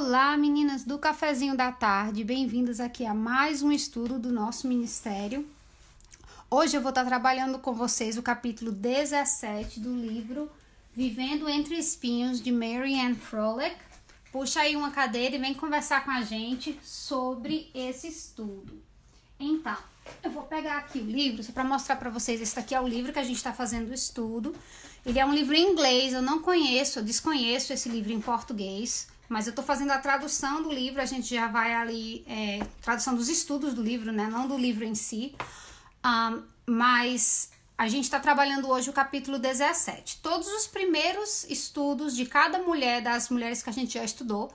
Olá, meninas do Cafezinho da Tarde, bem-vindas aqui a mais um estudo do nosso ministério. Hoje eu vou estar trabalhando com vocês o capítulo 17 do livro Vivendo Entre Espinhos, de Mary Ann Froelich. Puxa aí uma cadeira e vem conversar com a gente sobre esse estudo. Então, eu vou pegar aqui o livro só para mostrar para vocês. Esse aqui é o livro que a gente está fazendo o estudo. Ele é um livro em inglês, eu não conheço, eu desconheço esse livro em português. Mas eu estou fazendo a tradução do livro, a gente já vai ali, é, tradução dos estudos do livro, né? Não do livro em si. Um, mas a gente está trabalhando hoje o capítulo 17. Todos os primeiros estudos de cada mulher, das mulheres que a gente já estudou,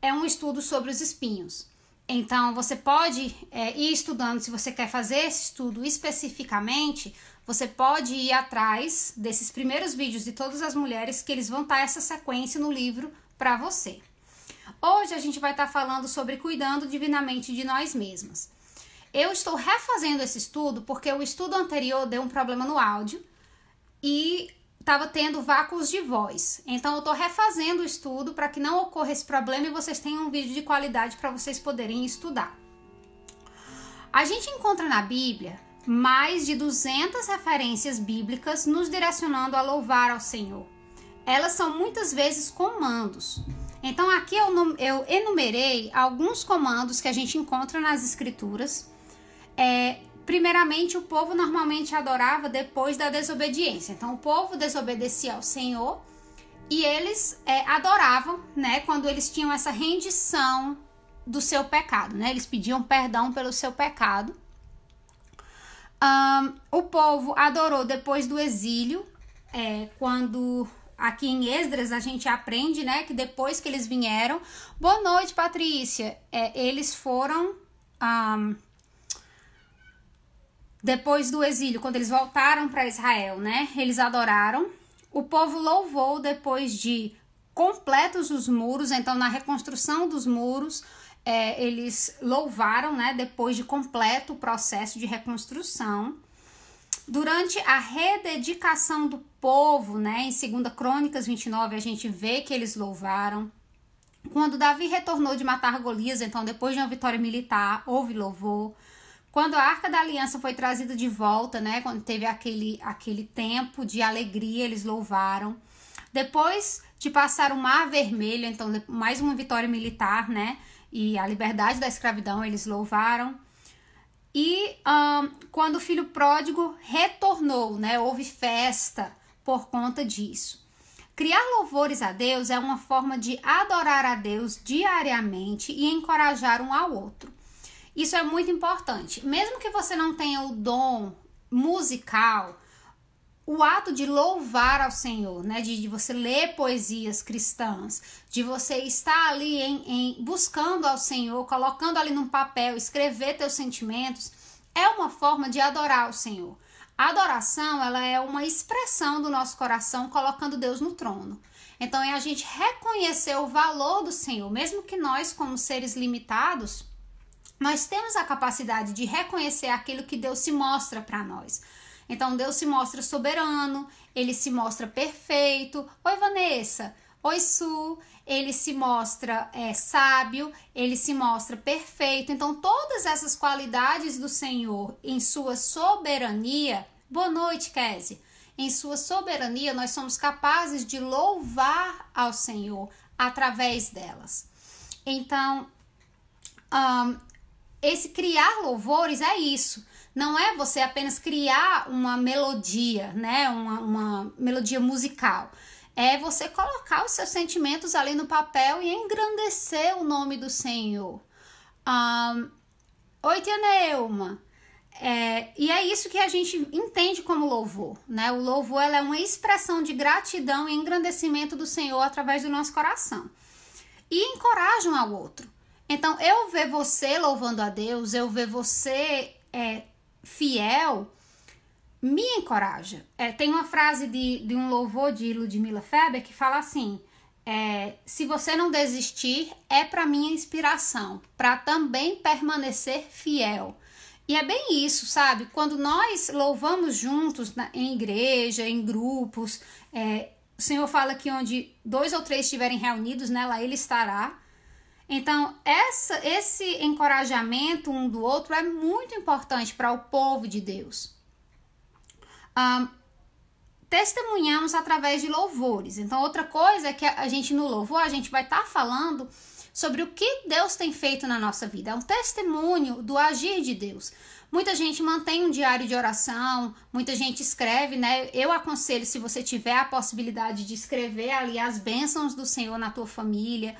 é um estudo sobre os espinhos. Então, você pode é, ir estudando, se você quer fazer esse estudo especificamente, você pode ir atrás desses primeiros vídeos de todas as mulheres, que eles vão estar tá essa sequência no livro para você. Hoje a gente vai estar tá falando sobre cuidando divinamente de nós mesmas. Eu estou refazendo esse estudo porque o estudo anterior deu um problema no áudio e estava tendo vácuos de voz. Então eu estou refazendo o estudo para que não ocorra esse problema e vocês tenham um vídeo de qualidade para vocês poderem estudar. A gente encontra na Bíblia mais de 200 referências bíblicas nos direcionando a louvar ao Senhor. Elas são muitas vezes comandos. Então, aqui eu, eu enumerei alguns comandos que a gente encontra nas escrituras. É, primeiramente, o povo normalmente adorava depois da desobediência. Então, o povo desobedecia ao Senhor e eles é, adoravam, né? Quando eles tinham essa rendição do seu pecado, né? Eles pediam perdão pelo seu pecado. Um, o povo adorou depois do exílio, é, quando Aqui em Esdras a gente aprende, né, que depois que eles vieram, boa noite, Patrícia. É, eles foram um, depois do exílio, quando eles voltaram para Israel, né? Eles adoraram. O povo louvou depois de completos os muros, então na reconstrução dos muros, é, eles louvaram, né? Depois de completo o processo de reconstrução durante a rededicação do povo, né? Em 2 Crônicas 29, a gente vê que eles louvaram. Quando Davi retornou de matar Golias, então depois de uma vitória militar, houve louvor. Quando a Arca da Aliança foi trazida de volta, né, quando teve aquele aquele tempo de alegria, eles louvaram. Depois de passar o Mar Vermelho, então mais uma vitória militar, né, e a liberdade da escravidão, eles louvaram. E um, quando o filho pródigo retornou, né, houve festa por conta disso. Criar louvores a Deus é uma forma de adorar a Deus diariamente e encorajar um ao outro. Isso é muito importante. Mesmo que você não tenha o dom musical, o ato de louvar ao Senhor, né? De, de, você ler poesias cristãs, de você estar ali em, em buscando ao Senhor, colocando ali num papel, escrever teus sentimentos, é uma forma de adorar o Senhor. A adoração, ela é uma expressão do nosso coração colocando Deus no trono. Então é a gente reconhecer o valor do Senhor, mesmo que nós como seres limitados, nós temos a capacidade de reconhecer aquilo que Deus se mostra para nós. Então Deus se mostra soberano, ele se mostra perfeito. Oi, Vanessa. Oi, Su. Ele se mostra é, sábio, ele se mostra perfeito. Então, todas essas qualidades do Senhor em sua soberania. Boa noite, Kézia. Em sua soberania, nós somos capazes de louvar ao Senhor através delas. Então, um, esse criar louvores é isso não é você apenas criar uma melodia, né? Uma, uma melodia musical. É você colocar os seus sentimentos ali no papel e engrandecer o nome do Senhor. Um, Oi, Tianeuma. É, e é isso que a gente entende como louvor, né? O louvor é uma expressão de gratidão e engrandecimento do Senhor através do nosso coração. E encorajam ao outro. Então, eu ver você louvando a Deus, eu ver você é, fiel me encoraja. É, tem uma frase de, de um louvor de Ludmilla Feber que fala assim: é, se você não desistir, é para minha inspiração, para também permanecer fiel. E é bem isso, sabe? Quando nós louvamos juntos na, em igreja, em grupos, é, o Senhor fala que onde dois ou três estiverem reunidos, nela ele estará. Então, essa, esse encorajamento um do outro é muito importante para o povo de Deus. Um, testemunhamos através de louvores. Então, outra coisa é que a gente no louvor, a gente vai estar tá falando sobre o que Deus tem feito na nossa vida. É um testemunho do agir de Deus. Muita gente mantém um diário de oração, muita gente escreve, né? Eu aconselho, se você tiver a possibilidade de escrever ali as bênçãos do Senhor na tua família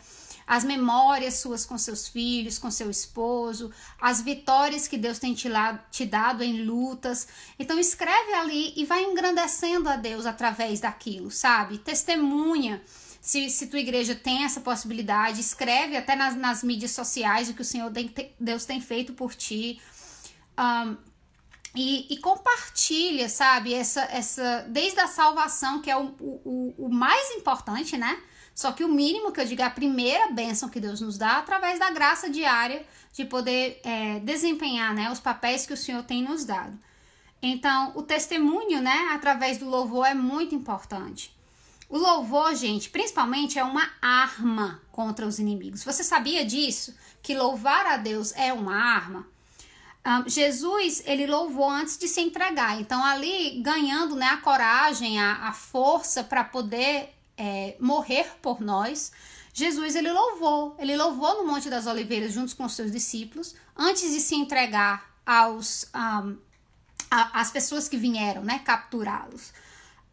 as memórias suas com seus filhos, com seu esposo, as vitórias que Deus tem te, te dado em lutas. Então escreve ali e vai engrandecendo a Deus através daquilo, sabe? Testemunha. Se, se tua igreja tem essa possibilidade, escreve até nas, nas mídias sociais o que o Senhor tem, Deus tem feito por ti. Um, e, e, compartilha, sabe, essa, essa, desde a salvação, que é o, o, o mais importante, né? Só que o mínimo que eu digo é a primeira bênção que Deus nos dá através da graça diária de poder é, desempenhar né, os papéis que o Senhor tem nos dado. Então, o testemunho, né, através do louvor é muito importante. O louvor, gente, principalmente é uma arma contra os inimigos. Você sabia disso? Que louvar a Deus é uma arma? Jesus ele louvou antes de se entregar. Então ali ganhando né, a coragem, a, a força para poder é, morrer por nós, Jesus ele louvou. Ele louvou no Monte das Oliveiras junto com os seus discípulos antes de se entregar aos um, a, as pessoas que vieram, né, capturá-los.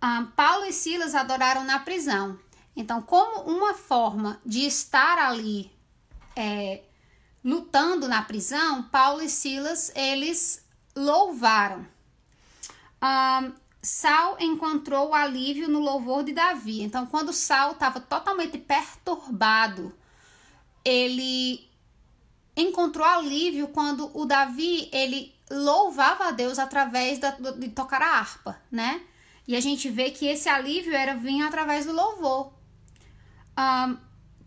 Um, Paulo e Silas adoraram na prisão. Então, como uma forma de estar ali é, lutando na prisão, Paulo e Silas eles louvaram. Um, Sal encontrou alívio no louvor de Davi. Então, quando Sal estava totalmente perturbado, ele encontrou alívio quando o Davi ele louvava a Deus através da, de tocar a harpa, né? E a gente vê que esse alívio era vinha através do louvor. Um,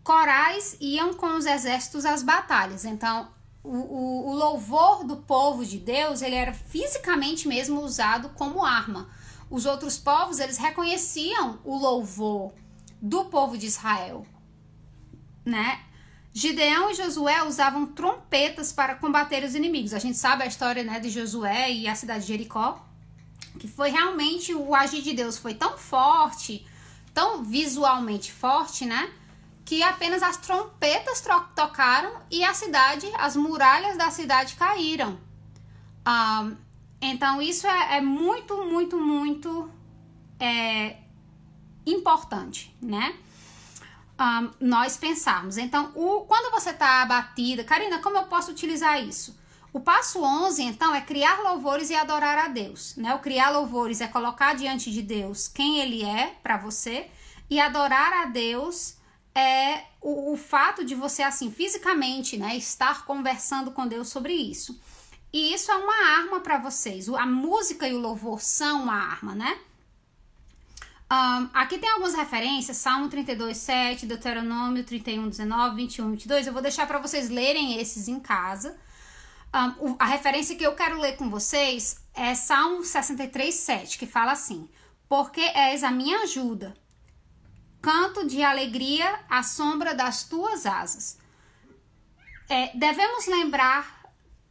corais iam com os exércitos às batalhas. Então, o, o, o, louvor do povo de Deus, ele era fisicamente mesmo usado como arma. Os outros povos, eles reconheciam o louvor do povo de Israel, né? Gideão e Josué usavam trompetas para combater os inimigos. A gente sabe a história, né, de Josué e a cidade de Jericó, que foi realmente o agir de Deus foi tão forte, tão visualmente forte, né? que apenas as trompetas tocaram e a cidade, as muralhas da cidade caíram. então isso é, é, muito, muito, muito é, importante, né? nós pensarmos. Então, o, quando você está abatida, Karina, como eu posso utilizar isso? O passo 11, então, é criar louvores e adorar a Deus. Né? O criar louvores é colocar diante de Deus quem Ele é para você e adorar a Deus é o, o fato de você, assim, fisicamente, né, estar conversando com Deus sobre isso. E isso é uma arma para vocês. A música e o louvor são uma arma, né? Um, aqui tem algumas referências, Salmo 32, 7, Deuteronômio 31, 19, 21, 22. Eu vou deixar para vocês lerem esses em casa. Um, a referência que eu quero ler com vocês é Salmo 63, 7, que fala assim: Porque és a minha ajuda, canto de alegria à sombra das tuas asas. É, devemos lembrar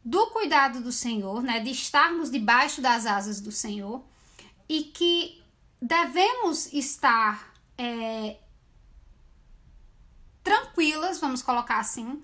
do cuidado do Senhor, né, de estarmos debaixo das asas do Senhor e que devemos estar é, tranquilas, vamos colocar assim,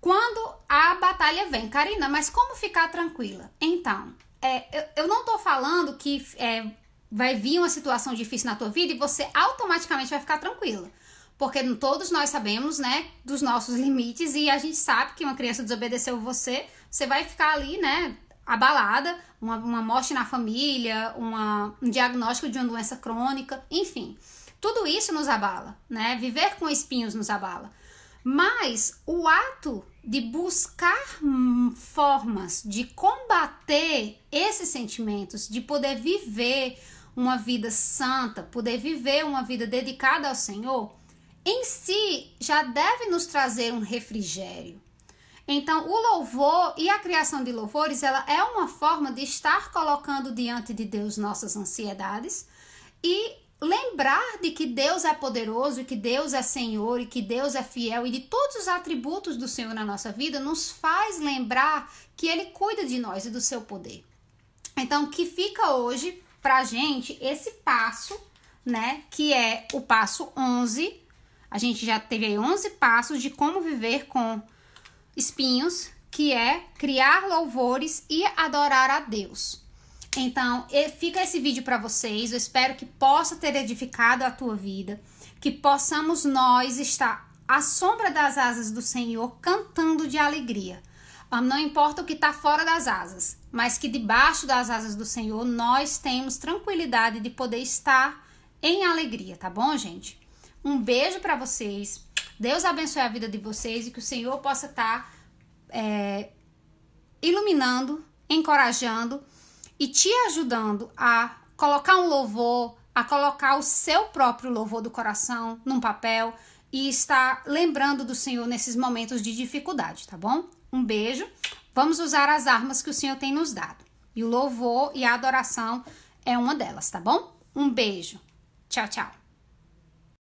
quando a batalha vem. Karina, mas como ficar tranquila? Então, é, eu, eu, não estou falando que é, vai vir uma situação difícil na tua vida e você automaticamente vai ficar tranquila. Porque todos nós sabemos, né, dos nossos limites e a gente sabe que uma criança desobedeceu você, você vai ficar ali, né, abalada, uma, uma morte na família, uma, um diagnóstico de uma doença crônica, enfim. Tudo isso nos abala, né? Viver com espinhos nos abala. Mas o ato de buscar formas de combater esses sentimentos, de poder viver uma vida santa, poder viver uma vida dedicada ao Senhor, em si já deve nos trazer um refrigério. Então, o louvor e a criação de louvores, ela é uma forma de estar colocando diante de Deus nossas ansiedades e lembrar de que Deus é poderoso e que Deus é Senhor e que Deus é fiel e de todos os atributos do Senhor na nossa vida nos faz lembrar que ele cuida de nós e do seu poder. Então, que fica hoje pra gente esse passo, né? Que é o passo 11. A gente já teve aí 11 passos de como viver com espinhos, que é criar louvores e adorar a Deus. Então, fica esse vídeo para vocês. Eu espero que possa ter edificado a tua vida, que possamos nós estar à sombra das asas do Senhor cantando de alegria. Ah, não importa o que está fora das asas, mas que debaixo das asas do Senhor nós temos tranquilidade de poder estar em alegria, tá bom, gente? Um beijo para vocês. Deus abençoe a vida de vocês e que o Senhor possa estar tá, é, iluminando, encorajando e te ajudando a colocar um louvor, a colocar o seu próprio louvor do coração num papel e estar lembrando do Senhor nesses momentos de dificuldade, tá bom? Um beijo. Vamos usar as armas que o Senhor tem nos dado. E o louvor e a adoração é uma delas, tá bom? Um beijo. Tchau, tchau.